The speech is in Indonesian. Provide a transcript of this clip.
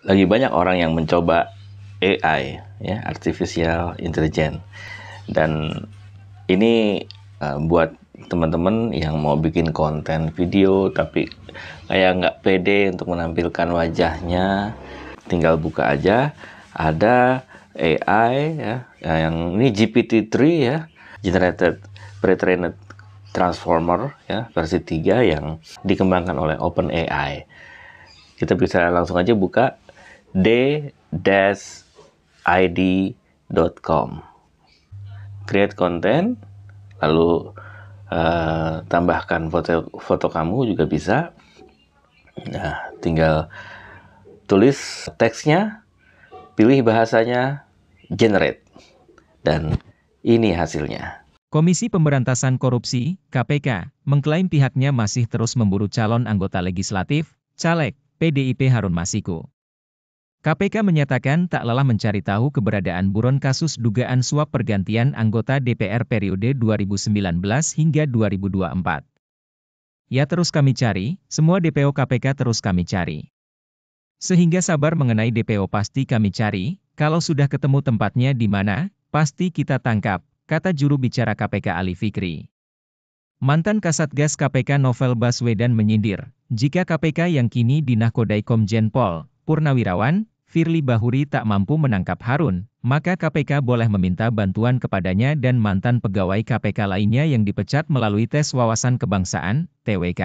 lagi banyak orang yang mencoba AI ya artificial intelligence dan ini uh, buat teman-teman yang mau bikin konten video tapi kayak nggak pede untuk menampilkan wajahnya tinggal buka aja ada AI ya yang ini GPT-3 ya generated pre-trained transformer ya versi 3 yang dikembangkan oleh OpenAI kita bisa langsung aja buka d-id.com create content lalu uh, tambahkan foto foto kamu juga bisa nah tinggal tulis teksnya pilih bahasanya generate dan ini hasilnya Komisi Pemberantasan Korupsi (KPK) mengklaim pihaknya masih terus memburu calon anggota legislatif, caleg PDIP Harun Masiku. KPK menyatakan tak lelah mencari tahu keberadaan buron kasus dugaan suap pergantian anggota DPR periode 2019 hingga 2024. Ya terus kami cari, semua DPO KPK terus kami cari. Sehingga sabar mengenai DPO pasti kami cari, kalau sudah ketemu tempatnya di mana, pasti kita tangkap, kata juru bicara KPK Ali Fikri. Mantan Kasatgas KPK Novel Baswedan menyindir, jika KPK yang kini dinakodai Komjen Pol, Purnawirawan, Firly Bahuri tak mampu menangkap Harun, maka KPK boleh meminta bantuan kepadanya dan mantan pegawai KPK lainnya yang dipecat melalui tes wawasan kebangsaan, TWK.